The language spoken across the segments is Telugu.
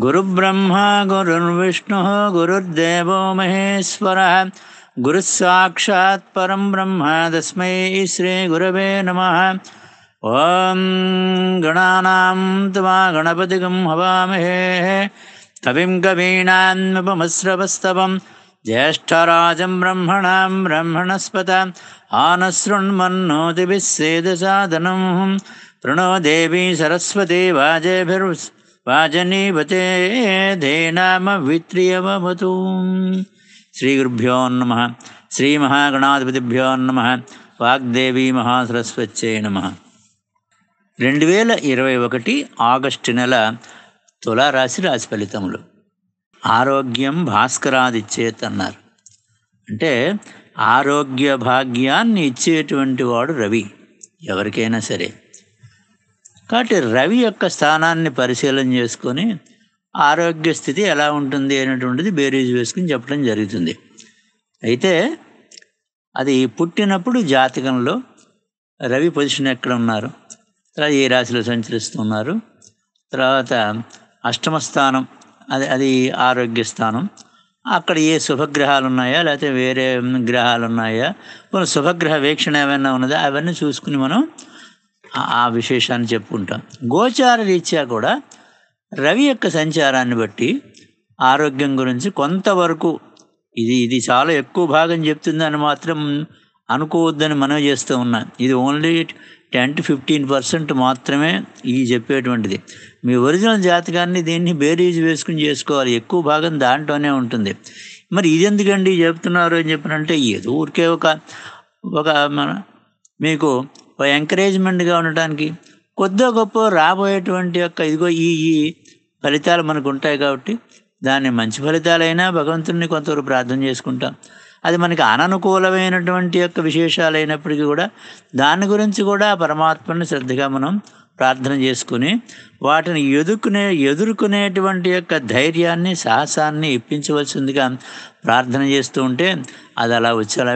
गुरुब्रह्मा गुरुर्विष्णुः गुरुर्देवो महेश्वरः गुरुः परं ब्रह्म तस्मै श्री गुरवे नमः ॐ गणानां त्वा गणपतिगं हवामहेः कविं कवीणान्नुपमस्रवस्तवं ज्येष्ठराजं ब्रह्मणां ब्रह्मणस्पत आनश्रुण्मन्नोतिभिः सेदसाधनं देवी सरस्वती वाजेभिरु వాజనీభతే ధేనామ విత్రియమతు శ్రీ గురుభ్యో నమ శ్రీ మహాగణాధిపతిభ్యో నమ వాగ్దేవి మహాసరస్వచ్చే నమ రెండు వేల ఇరవై ఒకటి ఆగస్టు నెల తులారాశి రాశి ఫలితములు ఆరోగ్యం భాస్కరాదిచ్చేత్ అన్నారు అంటే ఆరోగ్య భాగ్యాన్ని ఇచ్చేటువంటి వాడు రవి ఎవరికైనా సరే కాబట్టి రవి యొక్క స్థానాన్ని పరిశీలన చేసుకొని ఆరోగ్య స్థితి ఎలా ఉంటుంది అనేటువంటిది బేరీజ్ వేసుకుని చెప్పడం జరుగుతుంది అయితే అది పుట్టినప్పుడు జాతకంలో రవి పొజిషన్ ఎక్కడ ఉన్నారు తర్వాత ఏ రాశిలో సంచరిస్తున్నారు తర్వాత అష్టమ స్థానం అది అది ఆరోగ్య స్థానం అక్కడ ఏ శుభగ్రహాలు ఉన్నాయా లేకపోతే వేరే గ్రహాలు ఉన్నాయా శుభగ్రహ వీక్షణ ఏమైనా ఉన్నదా అవన్నీ చూసుకుని మనం ఆ విశేషాన్ని చెప్పుకుంటాం గోచార రీత్యా కూడా రవి యొక్క సంచారాన్ని బట్టి ఆరోగ్యం గురించి కొంతవరకు ఇది ఇది చాలా ఎక్కువ భాగం చెప్తుందని మాత్రం అనుకోవద్దని మనం చేస్తూ ఉన్నాం ఇది only ten to fifteen percent మాత్రమే ఇది చెప్పేటువంటిది మీ ఒరిజినల్ జాతకాన్ని దీన్ని బేరీజ్ వేసుకుని చేసుకోవాలి ఎక్కువ భాగం దాంట్లోనే ఉంటుంది మరి ఇది ఎందుకండి చెప్తున్నారు అని చెప్పినంటే ఏదో ఊరికే ఒక ఒక మన మీకు ఎంకరేజ్మెంట్గా ఉండటానికి కొద్దో గొప్ప రాబోయేటువంటి యొక్క ఇదిగో ఈ ఈ ఫలితాలు మనకు ఉంటాయి కాబట్టి దాన్ని మంచి ఫలితాలైనా భగవంతుడిని కొంతవరకు ప్రార్థన చేసుకుంటాం అది మనకి అననుకూలమైనటువంటి యొక్క విశేషాలు అయినప్పటికీ కూడా దాని గురించి కూడా పరమాత్మని శ్రద్ధగా మనం ప్రార్థన చేసుకుని వాటిని ఎదుర్కొనే ఎదుర్కొనేటువంటి యొక్క ధైర్యాన్ని సాహసాన్ని ఇప్పించవలసిందిగా ప్రార్థన చేస్తూ ఉంటే అది అలా వచ్చి అలా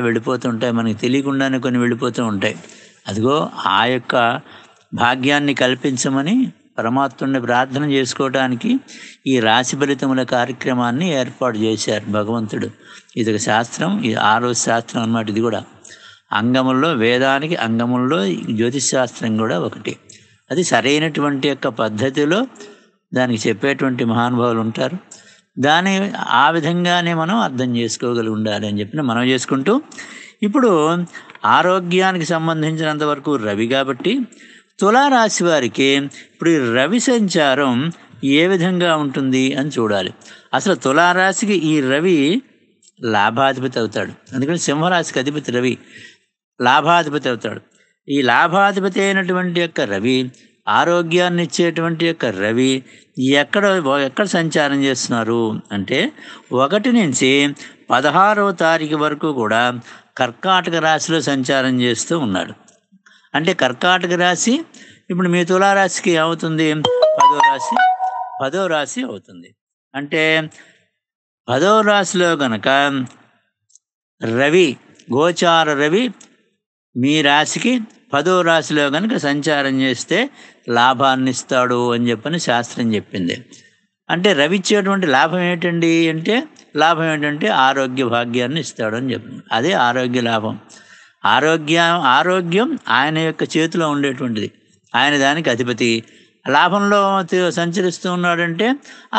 ఉంటాయి మనకి తెలియకుండానే కొన్ని వెళ్ళిపోతూ ఉంటాయి అదిగో ఆ యొక్క భాగ్యాన్ని కల్పించమని పరమాత్ముడిని ప్రార్థన చేసుకోవడానికి ఈ రాశి ఫలితముల కార్యక్రమాన్ని ఏర్పాటు చేశారు భగవంతుడు ఇది ఒక శాస్త్రం ఇది ఆరో శాస్త్రం అన్నమాట ఇది కూడా అంగముల్లో వేదానికి అంగముల్లో జ్యోతిష్ శాస్త్రం కూడా ఒకటి అది సరైనటువంటి యొక్క పద్ధతిలో దానికి చెప్పేటువంటి మహానుభావులు ఉంటారు దాని ఆ విధంగానే మనం అర్థం చేసుకోగలిగి ఉండాలి అని చెప్పిన మనం చేసుకుంటూ ఇప్పుడు ఆరోగ్యానికి సంబంధించినంత వరకు రవి కాబట్టి తులారాశి వారికి ఇప్పుడు ఈ రవి సంచారం ఏ విధంగా ఉంటుంది అని చూడాలి అసలు తులారాశికి ఈ రవి లాభాధిపతి అవుతాడు అందుకని సింహరాశికి అధిపతి రవి లాభాధిపతి అవుతాడు ఈ లాభాధిపతి అయినటువంటి యొక్క రవి ఆరోగ్యాన్ని ఇచ్చేటువంటి యొక్క రవి ఎక్కడ ఎక్కడ సంచారం చేస్తున్నారు అంటే ఒకటి నుంచి పదహారవ తారీఖు వరకు కూడా కర్కాటక రాశిలో సంచారం చేస్తూ ఉన్నాడు అంటే కర్కాటక రాశి ఇప్పుడు మీ తులారాశికి ఏమవుతుంది పదో రాశి పదో రాశి అవుతుంది అంటే పదో రాశిలో కనుక రవి గోచార రవి మీ రాశికి పదో రాశిలో కనుక సంచారం చేస్తే లాభాన్ని ఇస్తాడు అని చెప్పని శాస్త్రం చెప్పింది అంటే రవి ఇచ్చేటువంటి లాభం ఏంటండి అంటే లాభం ఏంటంటే ఆరోగ్య భాగ్యాన్ని ఇస్తాడు అని చెప్పింది అదే ఆరోగ్య లాభం ఆరోగ్య ఆరోగ్యం ఆయన యొక్క చేతిలో ఉండేటువంటిది ఆయన దానికి అధిపతి లాభంలో సంచరిస్తూ ఉన్నాడంటే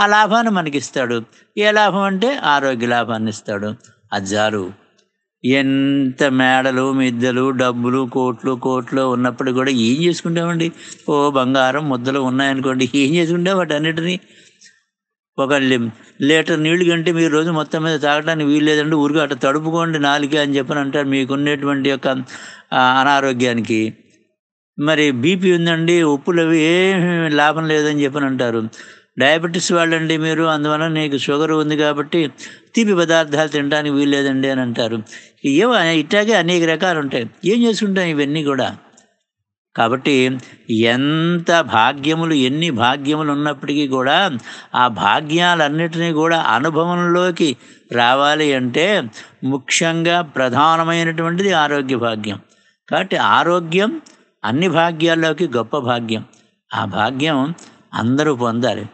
ఆ లాభాన్ని మనకిస్తాడు ఏ లాభం అంటే ఆరోగ్య లాభాన్ని ఇస్తాడు అజ్జారు ఎంత మేడలు మిద్దలు డబ్బులు కోట్లు కోట్లు ఉన్నప్పుడు కూడా ఏం చేసుకుంటామండి ఓ బంగారం ముద్దలు ఉన్నాయనుకోండి ఏం చేసుకుంటాం వాటి అన్నిటినీ ఒక లీటర్ నీళ్లు కంటే మీరు రోజు మొత్తం మీద తాగడానికి వీలు లేదండి ఊరికే అట్లా తడుపుకోండి నాలుగే అని చెప్పని అంటారు మీకు ఉండేటువంటి యొక్క అనారోగ్యానికి మరి బీపీ ఉందండి ఉప్పులు అవి ఏమి లాభం లేదని చెప్పని అంటారు డయాబెటీస్ వాళ్ళండి మీరు అందువలన నీకు షుగర్ ఉంది కాబట్టి తీపి పదార్థాలు తినడానికి వీలు లేదండి అని అంటారు ఏవో ఇట్లాగే అనేక రకాలు ఉంటాయి ఏం చేసుకుంటాం ఇవన్నీ కూడా కాబట్టి ఎంత భాగ్యములు ఎన్ని భాగ్యములు ఉన్నప్పటికీ కూడా ఆ భాగ్యాలన్నిటినీ కూడా అనుభవంలోకి రావాలి అంటే ముఖ్యంగా ప్రధానమైనటువంటిది ఆరోగ్య భాగ్యం కాబట్టి ఆరోగ్యం అన్ని భాగ్యాల్లోకి గొప్ప భాగ్యం ఆ భాగ్యం అందరూ పొందాలి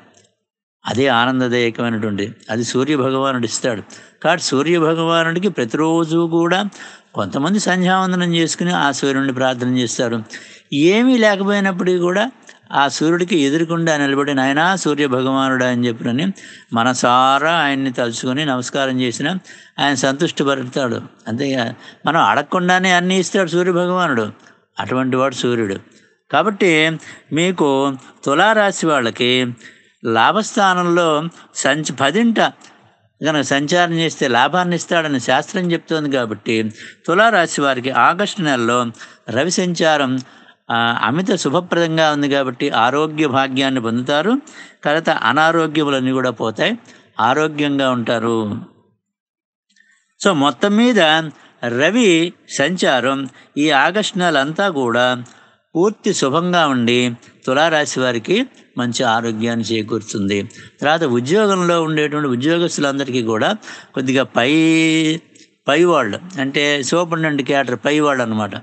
అదే ఆనందదాయకమైనటువంటి అది సూర్యభగవానుడు ఇస్తాడు కాబట్టి సూర్యభగవానుడికి ప్రతిరోజు కూడా కొంతమంది సంధ్యావందనం చేసుకుని ఆ సూర్యుడిని ప్రార్థన చేస్తారు ఏమీ లేకపోయినప్పటికీ కూడా ఆ సూర్యుడికి ఎదురుకుండా నిలబడి నాయన సూర్య భగవానుడు అని చెప్పినని మనసారా ఆయన్ని తలుచుకొని నమస్కారం చేసిన ఆయన సంతుష్టపరుతాడు అంతేగా మనం అడగకుండానే అన్నీ ఇస్తాడు సూర్య భగవానుడు అటువంటి వాడు సూర్యుడు కాబట్టి మీకు తులారాశి వాళ్ళకి లాభస్థానంలో సంచ పదింట కనుక సంచారం చేస్తే లాభాన్ని ఇస్తాడని శాస్త్రం చెప్తోంది కాబట్టి తులారాశి వారికి ఆగస్టు నెలలో రవి సంచారం అమిత శుభప్రదంగా ఉంది కాబట్టి ఆరోగ్య భాగ్యాన్ని పొందుతారు తర్వాత అనారోగ్యములన్నీ కూడా పోతాయి ఆరోగ్యంగా ఉంటారు సో మొత్తం మీద రవి సంచారం ఈ ఆగస్టు నెల అంతా కూడా పూర్తి శుభంగా ఉండి తులారాశి వారికి మంచి ఆరోగ్యాన్ని చేకూరుతుంది తర్వాత ఉద్యోగంలో ఉండేటువంటి ఉద్యోగస్తులందరికీ కూడా కొద్దిగా పై పై వాళ్ళు అంటే సూపరింటెండెంట్ క్యాటర్ పై వాళ్ళు అనమాట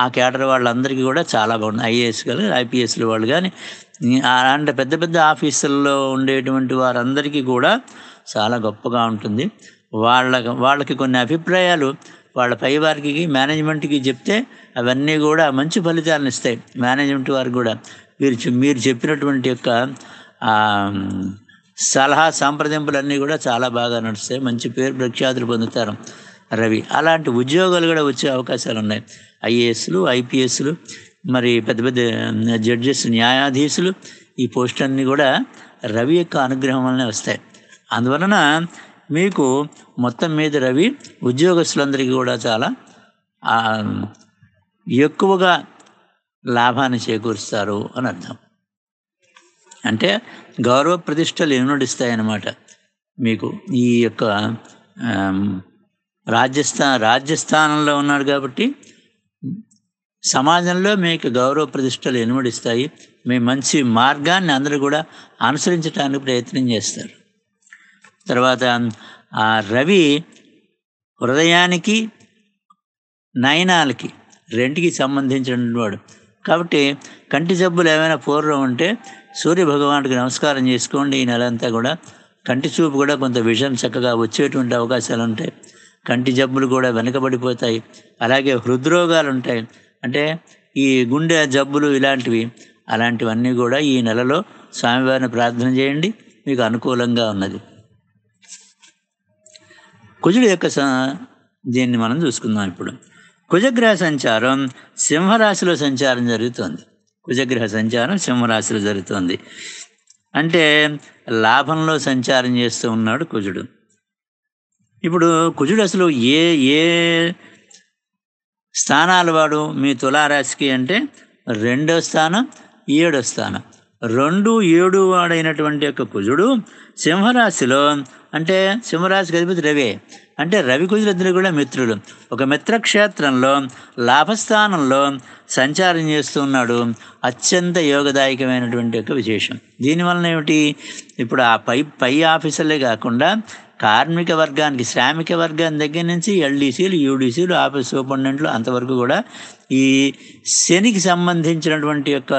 ఆ కేడర్ వాళ్ళందరికీ కూడా చాలా బాగుంది ఐఏఎస్ కానీ ఐపీఎస్లు వాళ్ళు కానీ అలాంటి పెద్ద పెద్ద ఆఫీసుల్లో ఉండేటువంటి వారందరికీ కూడా చాలా గొప్పగా ఉంటుంది వాళ్ళ వాళ్ళకి కొన్ని అభిప్రాయాలు వాళ్ళ పై వారికి మేనేజ్మెంట్కి చెప్తే అవన్నీ కూడా మంచి ఫలితాలను ఇస్తాయి మేనేజ్మెంట్ వారికి కూడా మీరు మీరు చెప్పినటువంటి యొక్క సలహా సంప్రదింపులన్నీ కూడా చాలా బాగా నడుస్తాయి మంచి పేరు ప్రఖ్యాతులు పొందుతారు రవి అలాంటి ఉద్యోగాలు కూడా వచ్చే అవకాశాలు ఉన్నాయి ఐఏఎస్లు ఐపీఎస్లు మరి పెద్ద పెద్ద జడ్జెస్ న్యాయాధీశులు ఈ అన్నీ కూడా రవి యొక్క అనుగ్రహం వల్లనే వస్తాయి అందువలన మీకు మొత్తం మీద రవి ఉద్యోగస్తులందరికీ కూడా చాలా ఎక్కువగా లాభాన్ని చేకూరుస్తారు అని అర్థం అంటే గౌరవ ప్రతిష్టలు అన్నమాట మీకు ఈ యొక్క రాజ్యస్థా రాజ్యస్థానంలో ఉన్నాడు కాబట్టి సమాజంలో మీకు గౌరవ ప్రతిష్టలు ఎనుమడిస్తాయి మీ మంచి మార్గాన్ని అందరూ కూడా అనుసరించడానికి ప్రయత్నం చేస్తారు తర్వాత ఆ రవి హృదయానికి నయనాలకి రెంటికి సంబంధించిన వాడు కాబట్టి కంటి జబ్బులు ఏమైనా పూర్వం ఉంటే సూర్య నమస్కారం చేసుకోండి ఈ నెల అంతా కూడా కంటి చూపు కూడా కొంత విషయం చక్కగా వచ్చేటువంటి అవకాశాలు ఉంటాయి కంటి జబ్బులు కూడా వెనుకబడిపోతాయి అలాగే హృద్రోగాలు ఉంటాయి అంటే ఈ గుండె జబ్బులు ఇలాంటివి అలాంటివన్నీ కూడా ఈ నెలలో స్వామివారిని ప్రార్థన చేయండి మీకు అనుకూలంగా ఉన్నది కుజుడు యొక్క దీన్ని మనం చూసుకుందాం ఇప్పుడు కుజగ్రహ సంచారం సింహరాశిలో సంచారం జరుగుతుంది కుజగ్రహ సంచారం సింహరాశిలో జరుగుతుంది అంటే లాభంలో సంచారం చేస్తూ ఉన్నాడు కుజుడు ఇప్పుడు కుజుడు అసలు ఏ ఏ స్థానాల వాడు మీ తులారాశికి అంటే రెండో స్థానం ఏడో స్థానం రెండు ఏడు వాడైనటువంటి యొక్క కుజుడు సింహరాశిలో అంటే సింహరాశికి అధిపతి రవి అంటే రవి కుజులిద్దరు కూడా మిత్రులు ఒక మిత్రక్షేత్రంలో లాభస్థానంలో సంచారం చేస్తున్నాడు అత్యంత యోగదాయకమైనటువంటి యొక్క విశేషం దీనివలన ఏమిటి ఇప్పుడు ఆ పై పై ఆఫీసర్లే కాకుండా కార్మిక వర్గానికి శ్రామిక వర్గం దగ్గర నుంచి ఎల్డీసీలు యూడీసీలు ఆఫీస్ సూపరింటెండెంట్లు అంతవరకు కూడా ఈ శనికి సంబంధించినటువంటి యొక్క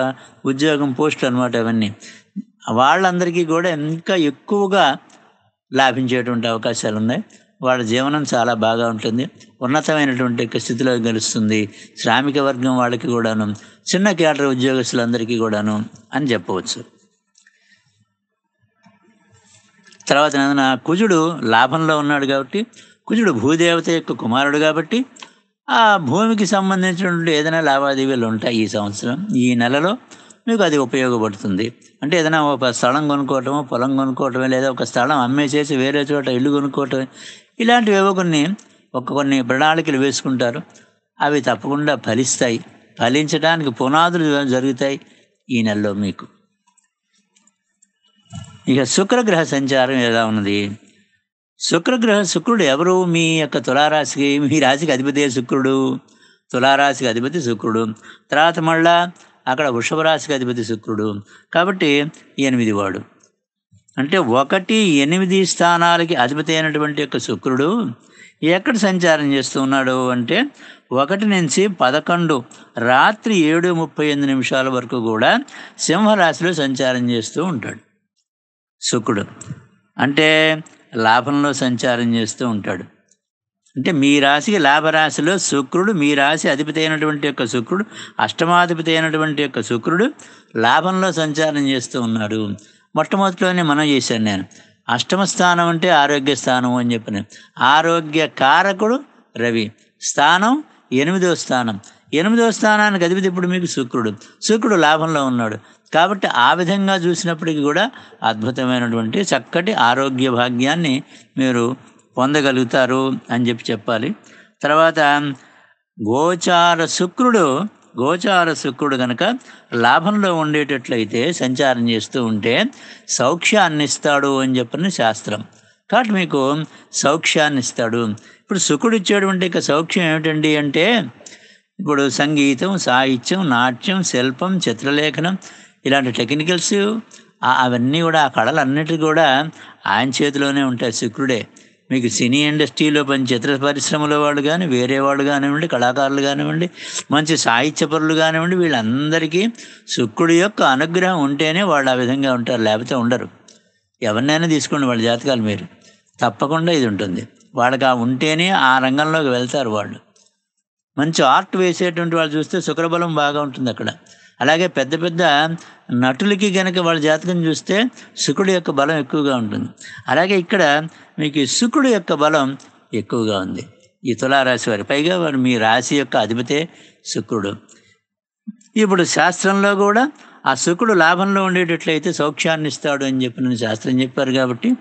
ఉద్యోగం పోస్టులు అనమాట అవన్నీ వాళ్ళందరికీ కూడా ఇంకా ఎక్కువగా లాభించేటువంటి అవకాశాలు ఉన్నాయి వాళ్ళ జీవనం చాలా బాగా ఉంటుంది ఉన్నతమైనటువంటి స్థితిలో గెలుస్తుంది శ్రామిక వర్గం వాళ్ళకి కూడాను చిన్న కేటర్ ఉద్యోగస్తులందరికీ కూడాను అని చెప్పవచ్చు తర్వాత నా కుజుడు లాభంలో ఉన్నాడు కాబట్టి కుజుడు భూదేవత యొక్క కుమారుడు కాబట్టి ఆ భూమికి సంబంధించినటువంటి ఏదైనా లావాదేవీలు ఉంటాయి ఈ సంవత్సరం ఈ నెలలో మీకు అది ఉపయోగపడుతుంది అంటే ఏదైనా ఒక స్థలం కొనుక్కోవటము పొలం కొనుక్కోవటమే లేదా ఒక స్థలం అమ్మేసేసి వేరే చోట ఇల్లు కొనుక్కోవటమే ఇలాంటివి ఏవో కొన్ని ఒక కొన్ని ప్రణాళికలు వేసుకుంటారు అవి తప్పకుండా ఫలిస్తాయి ఫలించడానికి పునాదులు జరుగుతాయి ఈ నెలలో మీకు ఇక శుక్రగ్రహ సంచారం ఎలా ఉన్నది శుక్రగ్రహ శుక్రుడు ఎవరు మీ యొక్క తులారాశికి మీ రాశికి అధిపతి శుక్రుడు తులారాశికి అధిపతి శుక్రుడు తర్వాత మళ్ళా అక్కడ వృషభ రాశికి అధిపతి శుక్రుడు కాబట్టి ఎనిమిది వాడు అంటే ఒకటి ఎనిమిది స్థానాలకి అధిపతి అయినటువంటి యొక్క శుక్రుడు ఎక్కడ సంచారం చేస్తూ ఉన్నాడు అంటే ఒకటి నుంచి పదకొండు రాత్రి ఏడు ముప్పై ఎనిమిది నిమిషాల వరకు కూడా సింహరాశిలో సంచారం చేస్తూ ఉంటాడు శుక్రుడు అంటే లాభంలో సంచారం చేస్తూ ఉంటాడు అంటే మీ రాశికి లాభరాశిలో శుక్రుడు మీ రాశి అధిపతి అయినటువంటి యొక్క శుక్రుడు అష్టమాధిపతి అయినటువంటి యొక్క శుక్రుడు లాభంలో సంచారం చేస్తూ ఉన్నాడు మొట్టమొదటిలోనే మనం చేశాను నేను అష్టమ స్థానం అంటే ఆరోగ్య స్థానం అని చెప్పిన ఆరోగ్య కారకుడు రవి స్థానం ఎనిమిదో స్థానం ఎనిమిదో స్థానానికి అధిపతి ఇప్పుడు మీకు శుక్రుడు శుక్రుడు లాభంలో ఉన్నాడు కాబట్టి ఆ విధంగా చూసినప్పటికీ కూడా అద్భుతమైనటువంటి చక్కటి ఆరోగ్య భాగ్యాన్ని మీరు పొందగలుగుతారు అని చెప్పి చెప్పాలి తర్వాత గోచార శుక్రుడు గోచార శుక్రుడు కనుక లాభంలో ఉండేటట్లయితే సంచారం చేస్తూ ఉంటే సౌఖ్యాన్ని ఇస్తాడు అని చెప్పిన శాస్త్రం కాబట్టి మీకు సౌఖ్యాన్ని ఇస్తాడు ఇప్పుడు శుక్రుడు ఇచ్చేటువంటి ఇక సౌఖ్యం ఏమిటండి అంటే ఇప్పుడు సంగీతం సాహిత్యం నాట్యం శిల్పం చిత్రలేఖనం ఇలాంటి టెక్నికల్స్ అవన్నీ కూడా ఆ కళలన్నిటి కూడా ఆయన చేతిలోనే ఉంటాయి శుక్రుడే మీకు సినీ ఇండస్ట్రీలో పని చిత్ర పరిశ్రమలో వాళ్ళు కానీ వేరే వాళ్ళు కానివ్వండి కళాకారులు కానివ్వండి మంచి సాహిత్యపరులు కానివ్వండి వీళ్ళందరికీ శుక్రుడి యొక్క అనుగ్రహం ఉంటేనే వాళ్ళు ఆ విధంగా ఉంటారు లేకపోతే ఉండరు ఎవరినైనా తీసుకోండి వాళ్ళ జాతకాలు మీరు తప్పకుండా ఇది ఉంటుంది వాళ్ళకి ఆ ఉంటేనే ఆ రంగంలోకి వెళ్తారు వాళ్ళు మంచి ఆర్ట్ వేసేటువంటి వాళ్ళు చూస్తే శుక్రబలం బాగా ఉంటుంది అక్కడ అలాగే పెద్ద పెద్ద నటులకి గనక వాళ్ళ జాతకం చూస్తే శుకుడు యొక్క బలం ఎక్కువగా ఉంటుంది అలాగే ఇక్కడ మీకు శుకుడు యొక్క బలం ఎక్కువగా ఉంది ఈ తులారాశి వారి పైగా వారు మీ రాశి యొక్క అధిపతే శుక్రుడు ఇప్పుడు శాస్త్రంలో కూడా ఆ శుకుడు లాభంలో ఉండేటట్లయితే సౌఖ్యాన్ని ఇస్తాడు అని చెప్పిన శాస్త్రం చెప్పారు కాబట్టి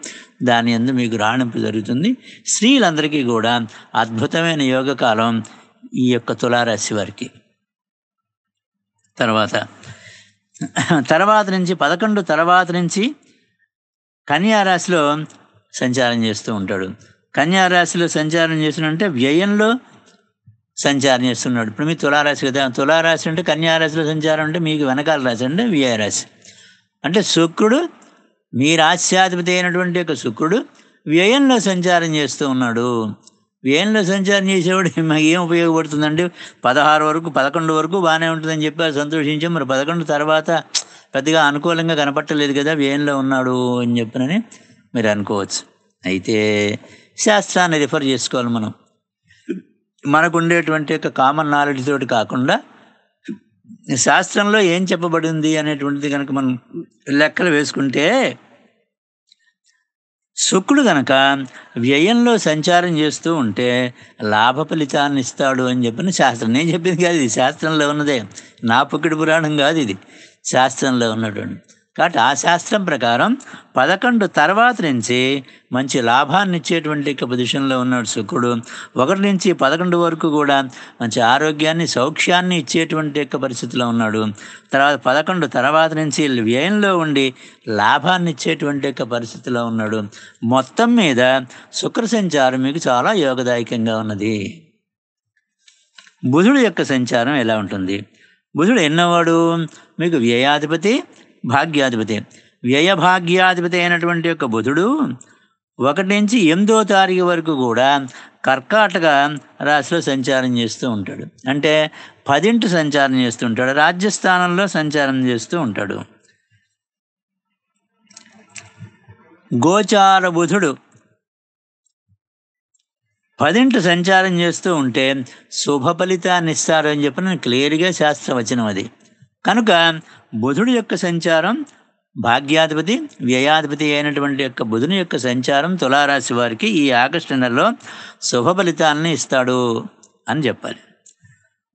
దాని ఎందు మీకు రాణింపు జరుగుతుంది స్త్రీలందరికీ కూడా అద్భుతమైన యోగకాలం ఈ యొక్క తులారాశి వారికి తర్వాత తర్వాత నుంచి పదకొండు తర్వాత నుంచి కన్యారాశిలో సంచారం చేస్తూ ఉంటాడు కన్యారాశిలో సంచారం చేస్తున్నంటే వ్యయంలో సంచారం చేస్తున్నాడు ఇప్పుడు మీ తులారాశి కదా తులారాశి అంటే కన్యారాశిలో సంచారం అంటే మీకు వెనకాల రాశి అంటే వ్యయరాశి అంటే శుక్రుడు మీ రాశ్యాధిపతి అయినటువంటి యొక్క శుక్రుడు వ్యయంలో సంచారం చేస్తూ ఉన్నాడు వేన్లో సంచారం చేసేవాడు మాకు ఏం ఉపయోగపడుతుందండి పదహారు వరకు పదకొండు వరకు బాగానే ఉంటుందని చెప్పి సంతోషించి మరి పదకొండు తర్వాత పెద్దగా అనుకూలంగా కనపట్టలేదు కదా వేన్లో ఉన్నాడు అని చెప్పనని మీరు అనుకోవచ్చు అయితే శాస్త్రాన్ని రిఫర్ చేసుకోవాలి మనం మనకు ఉండేటువంటి యొక్క కామన్ నాలెడ్జ్ తోటి కాకుండా శాస్త్రంలో ఏం చెప్పబడింది అనేటువంటిది కనుక మనం లెక్కలు వేసుకుంటే శుక్రుడు గనక వ్యయంలో సంచారం చేస్తూ ఉంటే లాభ ఫలితాన్ని ఇస్తాడు అని చెప్పిన శాస్త్రం నేను చెప్పింది కాదు ఇది శాస్త్రంలో ఉన్నదే నా పుక్కిడి పురాణం కాదు ఇది శాస్త్రంలో ఉన్నటువంటి కాబట్టి ఆ శాస్త్రం ప్రకారం పదకొండు తర్వాత నుంచి మంచి లాభాన్ని ఇచ్చేటువంటి పొజిషన్లో ఉన్నాడు శుక్రుడు ఒకటి నుంచి పదకొండు వరకు కూడా మంచి ఆరోగ్యాన్ని సౌఖ్యాన్ని ఇచ్చేటువంటి యొక్క పరిస్థితిలో ఉన్నాడు తర్వాత పదకొండు తర్వాత నుంచి వ్యయంలో ఉండి లాభాన్ని ఇచ్చేటువంటి యొక్క పరిస్థితిలో ఉన్నాడు మొత్తం మీద శుక్ర సంచారం మీకు చాలా యోగదాయకంగా ఉన్నది బుధుడు యొక్క సంచారం ఎలా ఉంటుంది బుధుడు ఎన్నవాడు మీకు వ్యయాధిపతి భాగ్యాధిపతి వ్యయభాగ్యాధిపతి అయినటువంటి యొక్క బుధుడు ఒకటి నుంచి ఎనిమిదో తారీఖు వరకు కూడా కర్కాటక రాశిలో సంచారం చేస్తూ ఉంటాడు అంటే పదింటి సంచారం చేస్తూ ఉంటాడు రాజ్యస్థానంలో సంచారం చేస్తూ ఉంటాడు గోచార బుధుడు పదింటి సంచారం చేస్తూ ఉంటే శుభ ఫలితాన్ని ఇస్తారు అని చెప్పి నేను క్లియర్గా శాస్త్రవచనం అది కనుక బుధుడి యొక్క సంచారం భాగ్యాధిపతి వ్యయాధిపతి అయినటువంటి యొక్క బుధుని యొక్క సంచారం తులారాశి వారికి ఈ ఆగస్టు నెలలో శుభ ఫలితాలను ఇస్తాడు అని చెప్పాలి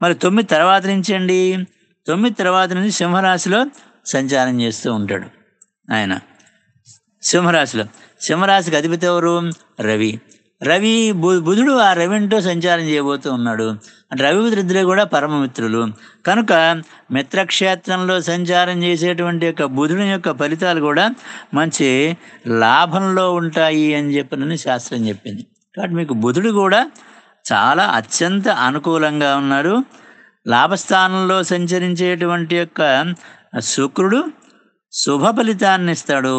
మరి తొమ్మిది తర్వాత నుంచి అండి తొమ్మిది తర్వాత నుంచి సింహరాశిలో సంచారం చేస్తూ ఉంటాడు ఆయన సింహరాశిలో సింహరాశికి అధిపతి ఎవరు రవి రవి బుధుడు ఆ రవింటో సంచారం చేయబోతూ ఉన్నాడు రవి రవిద్రిద్దరు కూడా పరమమిత్రులు కనుక మిత్రక్షేత్రంలో సంచారం చేసేటువంటి యొక్క బుధుడి యొక్క ఫలితాలు కూడా మంచి లాభంలో ఉంటాయి అని చెప్పినని శాస్త్రం చెప్పింది కాబట్టి మీకు బుధుడు కూడా చాలా అత్యంత అనుకూలంగా ఉన్నారు లాభస్థానంలో సంచరించేటువంటి యొక్క శుక్రుడు శుభ ఫలితాన్ని ఇస్తాడు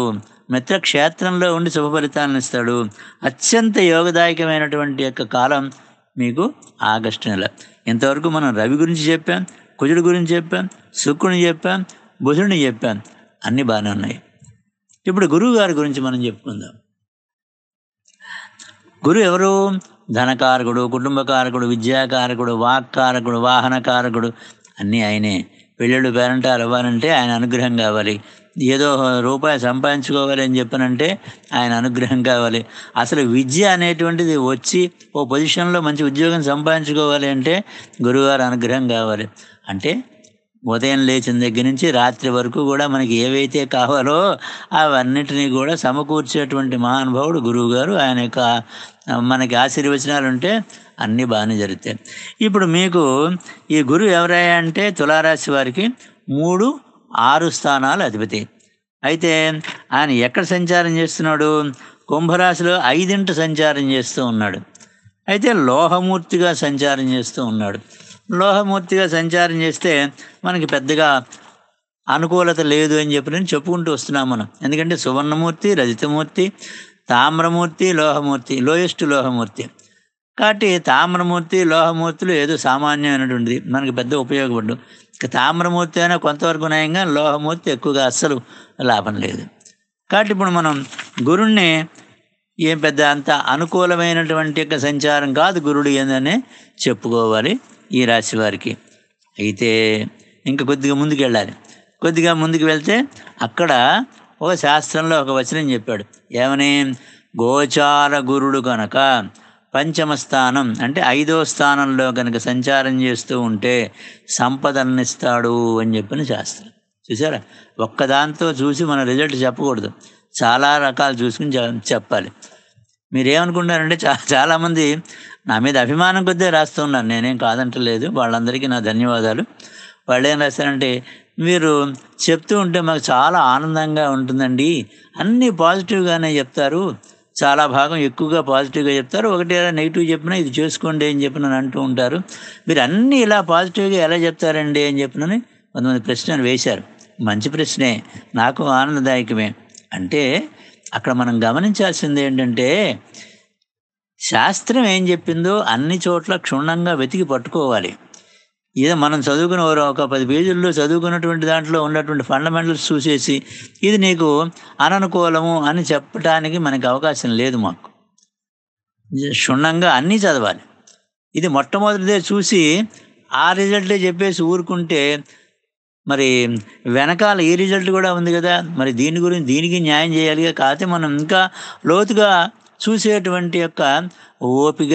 మిత్రక్షేత్రంలో ఉండి శుభ ఫలితాలను ఇస్తాడు అత్యంత యోగదాయకమైనటువంటి యొక్క కాలం మీకు ఆగస్టు నెల ఇంతవరకు మనం రవి గురించి చెప్పాం కుజుడు గురించి చెప్పాం శుక్రుని చెప్పాం బుధుడిని చెప్పాం అన్నీ బాగానే ఉన్నాయి ఇప్పుడు గురువు గారి గురించి మనం చెప్పుకుందాం గురువు ఎవరు ధనకారకుడు కుటుంబకారకుడు విద్యాకారకుడు వాక్కారకుడు వాహనకారకుడు అన్నీ ఆయనే పెళ్ళిళ్ళు పేరంటాలు అవ్వాలంటే ఆయన అనుగ్రహం కావాలి ఏదో రూపాయి సంపాదించుకోవాలి అని చెప్పనంటే ఆయన అనుగ్రహం కావాలి అసలు విద్య అనేటువంటిది వచ్చి ఓ పొజిషన్లో మంచి ఉద్యోగం సంపాదించుకోవాలి అంటే గురువారు అనుగ్రహం కావాలి అంటే ఉదయం లేచిన దగ్గర నుంచి రాత్రి వరకు కూడా మనకి ఏవైతే కావాలో అవన్నిటినీ కూడా సమకూర్చేటువంటి మహానుభావుడు గురువు గారు ఆయన యొక్క మనకి ఆశీర్వచనాలు ఉంటే అన్నీ బాగానే జరుగుతాయి ఇప్పుడు మీకు ఈ గురువు ఎవరయ్యా అంటే తులారాశి వారికి మూడు ఆరు స్థానాలు అధిపతి అయితే ఆయన ఎక్కడ సంచారం చేస్తున్నాడు కుంభరాశిలో ఐదింట సంచారం చేస్తూ ఉన్నాడు అయితే లోహమూర్తిగా సంచారం చేస్తూ ఉన్నాడు లోహమూర్తిగా సంచారం చేస్తే మనకి పెద్దగా అనుకూలత లేదు అని చెప్పి నేను చెప్పుకుంటూ వస్తున్నాం మనం ఎందుకంటే సువర్ణమూర్తి రజితమూర్తి తామ్రమూర్తి లోహమూర్తి లోయెస్ట్ లోహమూర్తి కాబట్టి తామ్రమూర్తి లోహమూర్తులు ఏదో సామాన్యమైనటువంటిది మనకి పెద్ద ఉపయోగపడ్డు తామ్రమూర్తి అయినా కొంతవరకు నయంగా లోహమూర్తి ఎక్కువగా అస్సలు లాభం లేదు కాబట్టి ఇప్పుడు మనం గురుణ్ణి ఏం పెద్ద అంత అనుకూలమైనటువంటి యొక్క సంచారం కాదు గురుడు ఏందని చెప్పుకోవాలి ఈ రాశి వారికి అయితే ఇంకా కొద్దిగా ముందుకు వెళ్ళాలి కొద్దిగా ముందుకు వెళ్తే అక్కడ ఒక శాస్త్రంలో ఒక వచనం చెప్పాడు ఏమని గోచార గురుడు కనుక పంచమ స్థానం అంటే ఐదో స్థానంలో కనుక సంచారం చేస్తూ ఉంటే సంపదనిస్తాడు అని చెప్పిన శాస్త్రం చూసారా ఒక్కదాంతో చూసి మన రిజల్ట్ చెప్పకూడదు చాలా రకాలు చూసుకుని చెప్పాలి మీరేమనుకుంటారంటే చా చాలామంది నా మీద అభిమానం కొద్దే రాస్తున్నారు నేనేం కాదంటలేదు వాళ్ళందరికీ నా ధన్యవాదాలు వాళ్ళు ఏం రాస్తారంటే మీరు చెప్తూ ఉంటే మాకు చాలా ఆనందంగా ఉంటుందండి అన్నీ పాజిటివ్గానే చెప్తారు చాలా భాగం ఎక్కువగా పాజిటివ్గా చెప్తారు ఒకటి ఇలా నెగిటివ్ చెప్పినా ఇది చేసుకోండి అని చెప్పిన అంటూ ఉంటారు మీరు అన్నీ ఇలా పాజిటివ్గా ఎలా చెప్తారండి అని చెప్పినని కొంతమంది ప్రశ్నలు వేశారు మంచి ప్రశ్నే నాకు ఆనందదాయకమే అంటే అక్కడ మనం గమనించాల్సింది ఏంటంటే శాస్త్రం ఏం చెప్పిందో అన్ని చోట్ల క్షుణ్ణంగా వెతికి పట్టుకోవాలి ఏదో మనం చదువుకున్న ఒక పది పేజీల్లో చదువుకున్నటువంటి దాంట్లో ఉన్నటువంటి ఫండమెంటల్స్ చూసేసి ఇది నీకు అననుకూలము అని చెప్పడానికి మనకి అవకాశం లేదు మాకు క్షుణ్ణంగా అన్నీ చదవాలి ఇది మొట్టమొదటిదే చూసి ఆ రిజల్టే చెప్పేసి ఊరుకుంటే మరి వెనకాల ఈ రిజల్ట్ కూడా ఉంది కదా మరి దీని గురించి దీనికి న్యాయం చేయాలిగా కాకపోతే మనం ఇంకా లోతుగా చూసేటువంటి యొక్క ఓపిక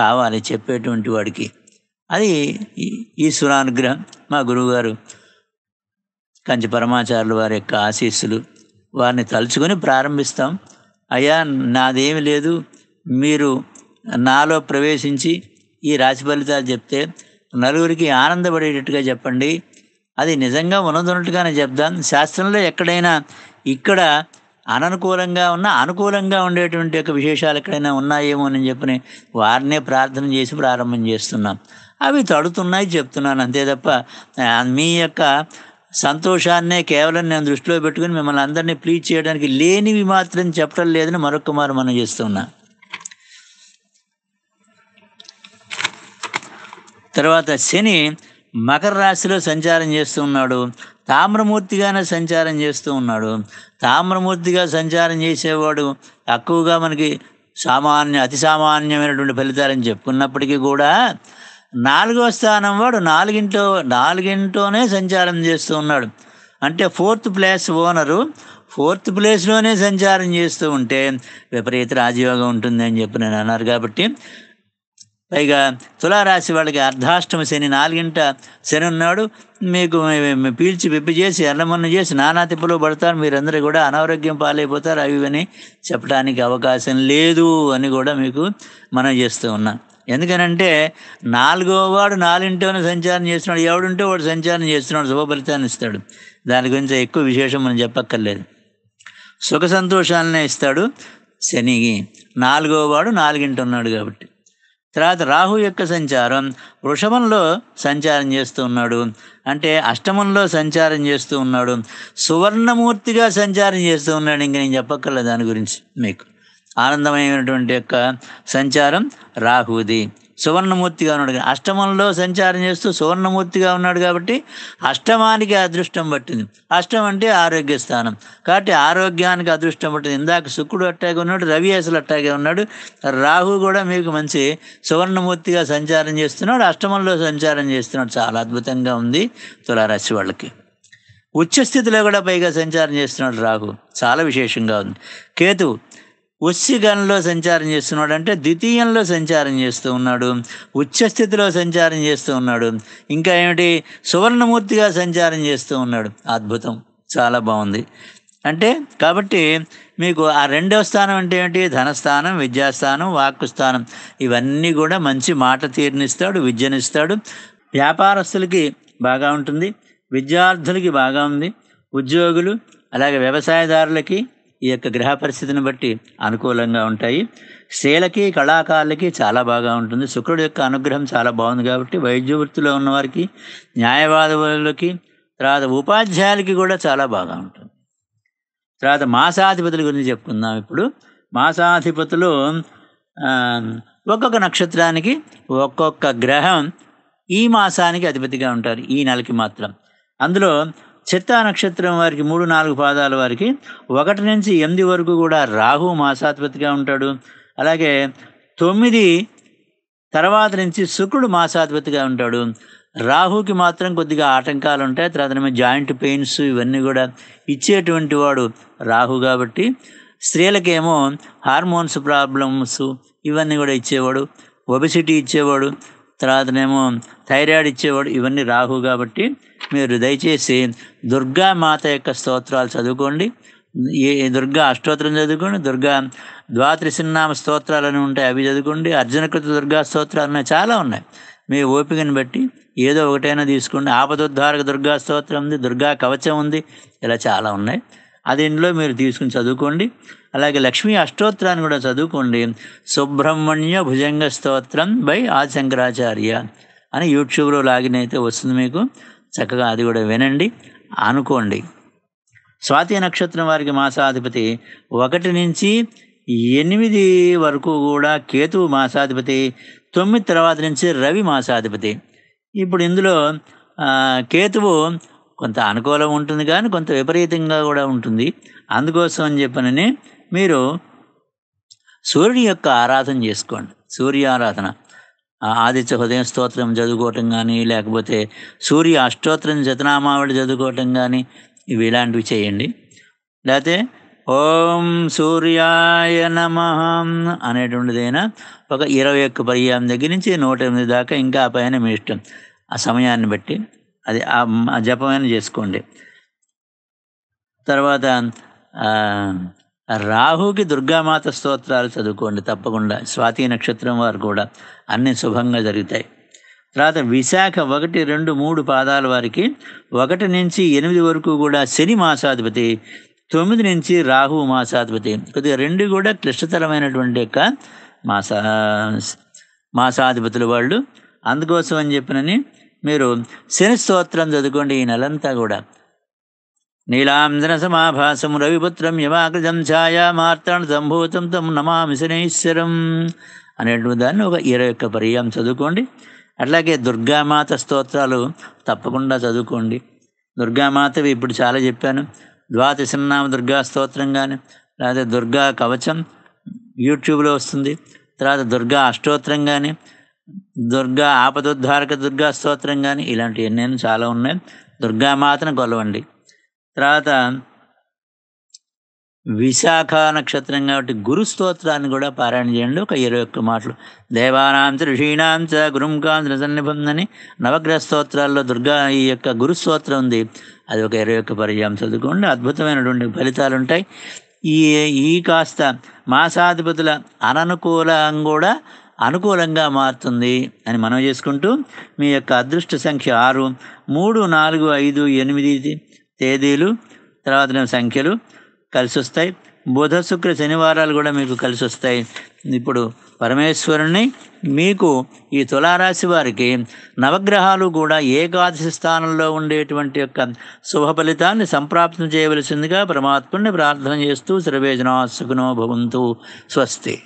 కావాలి చెప్పేటువంటి వాడికి అది ఈశ్వరానుగ్రహం మా గురువుగారు కంచి పరమాచారులు వారి యొక్క ఆశీస్సులు వారిని తలుచుకొని ప్రారంభిస్తాం అయ్యా నాదేమి లేదు మీరు నాలో ప్రవేశించి ఈ రాశి ఫలితాలు చెప్తే నలుగురికి ఆనందపడేటట్టుగా చెప్పండి అది నిజంగా ఉన్నదొన్నట్టుగానే చెప్దాం శాస్త్రంలో ఎక్కడైనా ఇక్కడ అననుకూలంగా ఉన్న అనుకూలంగా ఉండేటువంటి యొక్క విశేషాలు ఎక్కడైనా ఉన్నాయేమో అని చెప్పని వారినే ప్రార్థన చేసి ప్రారంభం చేస్తున్నాం అవి తడుతున్నాయి చెప్తున్నాను అంతే తప్ప మీ యొక్క సంతోషాన్నే కేవలం నేను దృష్టిలో పెట్టుకుని మిమ్మల్ని అందరినీ ప్లీజ్ చేయడానికి లేనివి మాత్రం చెప్పడం లేదని మరొక మారు మనం చేస్తున్నా తర్వాత శని మకర రాశిలో సంచారం చేస్తూ ఉన్నాడు తామ్రమూర్తిగానే సంచారం చేస్తూ ఉన్నాడు తామ్రమూర్తిగా సంచారం చేసేవాడు తక్కువగా మనకి సామాన్య అతి సామాన్యమైనటువంటి ఫలితాలని చెప్పుకున్నప్పటికీ కూడా నాలుగో స్థానం వాడు నాలుగింట్లో నాలుగింట్లోనే సంచారం చేస్తూ ఉన్నాడు అంటే ఫోర్త్ ప్లేస్ ఓనరు ఫోర్త్ ప్లేస్లోనే సంచారం చేస్తూ ఉంటే విపరీత రాజయోగం ఉంటుంది అని చెప్పి నేను అన్నారు కాబట్టి పైగా తులారాశి వాళ్ళకి అర్ధాష్టమ శని నాలుగింట శని ఉన్నాడు మీకు పీల్చి విప్పి చేసి ఎల్లమన్ను చేసి నానా తిప్పలో పడతారు మీరందరూ కూడా అనారోగ్యం పాలైపోతారు అవి ఇవని చెప్పడానికి అవకాశం లేదు అని కూడా మీకు మనం చేస్తూ ఉన్నాం ఎందుకనంటే వాడు నాలుగింటిలోనే సంచారం చేస్తున్నాడు ఎవడుంటే వాడు సంచారం చేస్తున్నాడు శుభ ఫలితాన్ని ఇస్తాడు దాని గురించి ఎక్కువ విశేషం మనం చెప్పక్కర్లేదు సుఖ సంతోషాలనే ఇస్తాడు శని వాడు నాలుగింటి ఉన్నాడు కాబట్టి తర్వాత రాహు యొక్క సంచారం వృషభంలో సంచారం చేస్తూ ఉన్నాడు అంటే అష్టమంలో సంచారం చేస్తూ ఉన్నాడు సువర్ణమూర్తిగా సంచారం చేస్తూ ఉన్నాడు ఇంక నేను చెప్పక్కర్లేదు దాని గురించి మీకు ఆనందమైనటువంటి యొక్క సంచారం రాహుది సువర్ణమూర్తిగా ఉన్నాడు అష్టమంలో సంచారం చేస్తూ సువర్ణమూర్తిగా ఉన్నాడు కాబట్టి అష్టమానికి అదృష్టం పట్టింది అష్టం అంటే ఆరోగ్య స్థానం కాబట్టి ఆరోగ్యానికి అదృష్టం పట్టింది ఇందాక శుక్రుడు అట్టాగే ఉన్నాడు రవి అసలు అట్టాగే ఉన్నాడు రాహు కూడా మీకు మంచి సువర్ణమూర్తిగా సంచారం చేస్తున్నాడు అష్టమంలో సంచారం చేస్తున్నాడు చాలా అద్భుతంగా ఉంది తులారాశి వాళ్ళకి ఉచ్చస్థితిలో కూడా పైగా సంచారం చేస్తున్నాడు రాహు చాలా విశేషంగా ఉంది కేతు వశ్యగణంలో సంచారం చేస్తున్నాడు అంటే ద్వితీయంలో సంచారం చేస్తూ ఉన్నాడు ఉచ్చస్థితిలో సంచారం చేస్తూ ఉన్నాడు ఇంకా ఏమిటి సువర్ణమూర్తిగా సంచారం చేస్తూ ఉన్నాడు అద్భుతం చాలా బాగుంది అంటే కాబట్టి మీకు ఆ రెండవ స్థానం అంటే ఏమిటి ధనస్థానం విద్యాస్థానం వాక్కు స్థానం ఇవన్నీ కూడా మంచి మాట తీర్నిస్తాడు విద్యనిస్తాడు వ్యాపారస్తులకి బాగా ఉంటుంది విద్యార్థులకి బాగా ఉంది ఉద్యోగులు అలాగే వ్యవసాయదారులకి ఈ యొక్క గ్రహ పరిస్థితిని బట్టి అనుకూలంగా ఉంటాయి స్త్రీలకి కళాకారులకి చాలా బాగా ఉంటుంది శుక్రుడు యొక్క అనుగ్రహం చాలా బాగుంది కాబట్టి వైద్య వృత్తిలో ఉన్నవారికి న్యాయవాదులకి తర్వాత ఉపాధ్యాయులకి కూడా చాలా బాగా ఉంటుంది తర్వాత మాసాధిపతుల గురించి చెప్పుకుందాం ఇప్పుడు మాసాధిపతులు ఒక్కొక్క నక్షత్రానికి ఒక్కొక్క గ్రహం ఈ మాసానికి అధిపతిగా ఉంటారు ఈ నెలకి మాత్రం అందులో చిత్తా నక్షత్రం వారికి మూడు నాలుగు పాదాల వారికి ఒకటి నుంచి ఎనిమిది వరకు కూడా రాహు మాసాధిపతిగా ఉంటాడు అలాగే తొమ్మిది తర్వాత నుంచి శుక్రుడు మాసాధిపతిగా ఉంటాడు రాహుకి మాత్రం కొద్దిగా ఆటంకాలు ఉంటాయి తర్వాత జాయింట్ పెయిన్స్ ఇవన్నీ కూడా ఇచ్చేటువంటి వాడు రాహు కాబట్టి స్త్రీలకేమో హార్మోన్స్ ప్రాబ్లమ్స్ ఇవన్నీ కూడా ఇచ్చేవాడు ఒబిసిటీ ఇచ్చేవాడు తర్వాతనేమో థైరాయిడ్ ఇచ్చేవాడు ఇవన్నీ రాహు కాబట్టి మీరు దయచేసి దుర్గా మాత యొక్క స్తోత్రాలు చదువుకోండి ఏ దుర్గా అష్టోత్రం చదువుకోండి దుర్గా ద్వాత్రిసిన్నామ అని ఉంటాయి అవి చదువుకోండి అర్జునకృత దుర్గా స్తోత్రాలు అనేవి చాలా ఉన్నాయి మీ ఓపికను బట్టి ఏదో ఒకటైనా తీసుకోండి ఆపదోద్ధారక దుర్గా స్తోత్రం ఉంది దుర్గా కవచం ఉంది ఇలా చాలా ఉన్నాయి అది ఇంట్లో మీరు తీసుకుని చదువుకోండి అలాగే లక్ష్మీ అష్టోత్రాన్ని కూడా చదువుకోండి సుబ్రహ్మణ్య భుజంగ స్తోత్రం బై ఆది శంకరాచార్య అని యూట్యూబ్లో లాగిన్ అయితే వస్తుంది మీకు చక్కగా అది కూడా వినండి అనుకోండి స్వాతి నక్షత్రం వారికి మాసాధిపతి ఒకటి నుంచి ఎనిమిది వరకు కూడా కేతువు మాసాధిపతి తొమ్మిది తర్వాత నుంచి రవి మాసాధిపతి ఇప్పుడు ఇందులో కేతువు కొంత అనుకూలం ఉంటుంది కానీ కొంత విపరీతంగా కూడా ఉంటుంది అందుకోసం అని చెప్పనని మీరు సూర్యుడి యొక్క ఆరాధన చేసుకోండి సూర్య ఆరాధన ఆదిత్య హృదయం స్తోత్రం చదువుకోవటం కానీ లేకపోతే సూర్య అష్టోత్రం శతనామావళి చదువుకోవటం కానీ ఇవి ఇలాంటివి చేయండి లేకపోతే ఓం సూర్యాయ నమ అనేటువంటిదైనా ఒక ఇరవై ఒక్క పర్యాయం దగ్గర నుంచి నూట ఎనిమిది దాకా ఇంకా ఆ పైన మీ ఇష్టం ఆ సమయాన్ని బట్టి అది ఆ జపమైన చేసుకోండి తర్వాత రాహుకి దుర్గామాత స్తోత్రాలు చదువుకోండి తప్పకుండా స్వాతి నక్షత్రం వారు కూడా అన్ని శుభంగా జరుగుతాయి తర్వాత విశాఖ ఒకటి రెండు మూడు పాదాల వారికి ఒకటి నుంచి ఎనిమిది వరకు కూడా శని మాసాధిపతి తొమ్మిది నుంచి రాహు మాసాధిపతి కొద్దిగా రెండు కూడా క్లిష్టతరమైనటువంటి యొక్క మాసా మాసాధిపతులు వాళ్ళు అందుకోసం అని చెప్పినని మీరు శని స్తోత్రం చదువుకోండి ఈ నెలంతా కూడా నీలాంజన సమాభాసం రవిపుత్రం ఛాయా ఛాయామార్తణ సంభూతం తం నమామి శనీశ్వరం అనేటువంటి దాన్ని ఒక ఇరవై ఒక్క పర్యాం చదువుకోండి అట్లాగే దుర్గామాత స్తోత్రాలు తప్పకుండా చదువుకోండి దుర్గామాతవి ఇప్పుడు చాలా చెప్పాను ద్వాదశనామ దుర్గా స్తోత్రం కానీ లేదా దుర్గా కవచం యూట్యూబ్లో వస్తుంది తర్వాత దుర్గా అష్టోత్రం కానీ దుర్గా ఆపదుద్ధారక దుర్గా స్తోత్రం కానీ ఇలాంటివి ఎన్నైనా చాలా ఉన్నాయి దుర్గామాతను కొలవండి తర్వాత విశాఖ నక్షత్రం కాబట్టి గురు స్తోత్రాన్ని కూడా పారాయణ చేయండి ఒక ఇరవై ఒక్క మాటలు దేవానాంశ ఋషీణాంశ గురుంకాంశ సన్నిబంధని నవగ్రహ స్తోత్రాల్లో దుర్గా ఈ యొక్క గురు స్తోత్రం ఉంది అది ఒక ఇరవై ఒక్క పర్యాయం చదువుకోండి అద్భుతమైనటువంటి ఫలితాలు ఉంటాయి ఈ ఈ కాస్త మాసాధిపతుల అననుకూలం కూడా అనుకూలంగా మారుతుంది అని మనం చేసుకుంటూ మీ యొక్క అదృష్ట సంఖ్య ఆరు మూడు నాలుగు ఐదు ఎనిమిది తేదీలు తర్వాత సంఖ్యలు కలిసి వస్తాయి బుధ శుక్ర శనివారాలు కూడా మీకు కలిసి వస్తాయి ఇప్పుడు పరమేశ్వరుని మీకు ఈ తులారాశి వారికి నవగ్రహాలు కూడా ఏకాదశి స్థానంలో ఉండేటువంటి యొక్క శుభ ఫలితాన్ని సంప్రాప్తం చేయవలసిందిగా పరమాత్ముని ప్రార్థన చేస్తూ సర్వేజనా సుఖనో భవంతు స్వస్తి